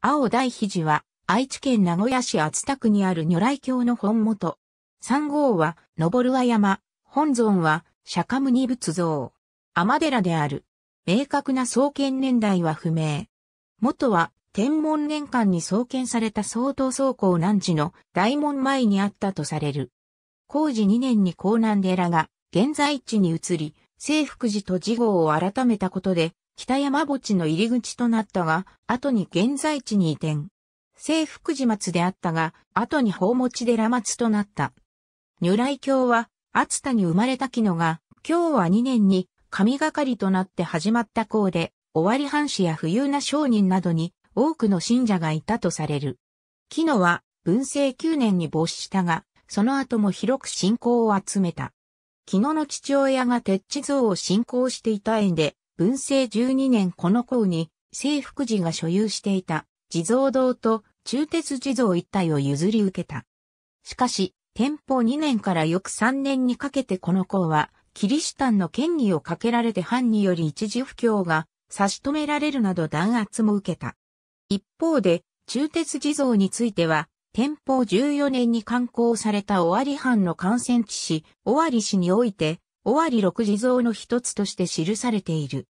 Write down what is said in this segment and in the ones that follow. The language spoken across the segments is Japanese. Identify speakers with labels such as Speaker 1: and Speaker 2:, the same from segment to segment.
Speaker 1: 青大肘は、愛知県名古屋市厚田区にある如来教の本元。三号は、登る和山、本尊は、釈迦尼仏像。天寺である。明確な創建年代は不明。元は、天文年間に創建された総統総工南寺の大門前にあったとされる。工事2年に江南寺が、現在地に移り、征福寺と寺号を改めたことで、北山墓地の入り口となったが、後に現在地に移転。聖福寺松であったが、後に宝持寺松となった。如来教は、熱田に生まれた木野が、今日は2年に、神がかりとなって始まった校で、終わり藩士や富裕な商人などに、多くの信者がいたとされる。木野は、文政9年に没したが、その後も広く信仰を集めた。木野の父親が鉄地像を信仰していた縁で、文政12年この項に、聖福寺が所有していた地蔵堂と中鉄地蔵一体を譲り受けた。しかし、天保2年から翌3年にかけてこの項は、キリシタンの権威をかけられて藩により一時不況が差し止められるなど弾圧も受けた。一方で、中鉄地蔵については、天保14年に刊行された尾張藩の感染地市、尾張氏において、尾張六地蔵の一つとして記されている。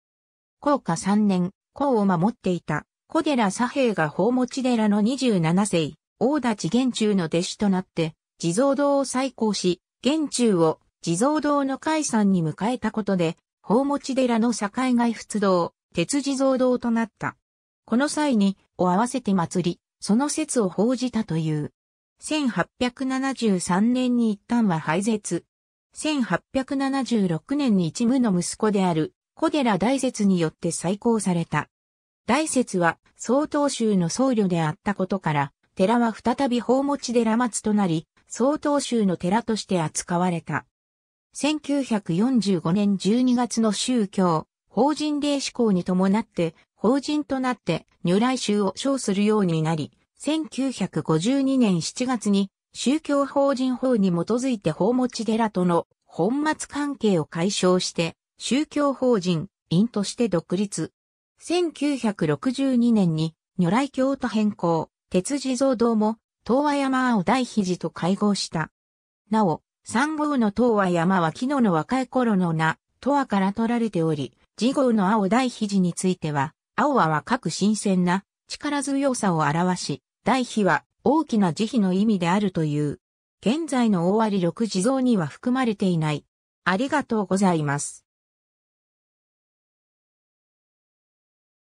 Speaker 1: 高下3年、高を守っていた、小寺左平が宝持寺の27世、大立玄中の弟子となって、地蔵堂を再興し、玄中を地蔵堂の解散に迎えたことで、宝持寺の境外仏堂、鉄地蔵堂となった。この際に、を合わせて祭り、その説を報じたという。1873年に一旦は廃絶、1876年に一部の息子である小寺大説によって再興された。大説は総統宗の僧侶であったことから、寺は再び宝持寺松となり、総統宗の寺として扱われた。1945年12月の宗教、法人令施行に伴って、法人となって如来宗を称するようになり、1952年7月に宗教法人法に基づいて法持寺との本末関係を解消して、宗教法人、院として独立。1962年に、如来教と変更、鉄地蔵堂も、東和山を大肘と会合した。なお、三号の東和山は昨日の若い頃の名、東和から取られており、次号の青大肘については、青は若く新鮮な力強さを表し、大肥は大きな慈悲の意味であるという。現在の大割力地蔵には含まれていない。ありがとうございます。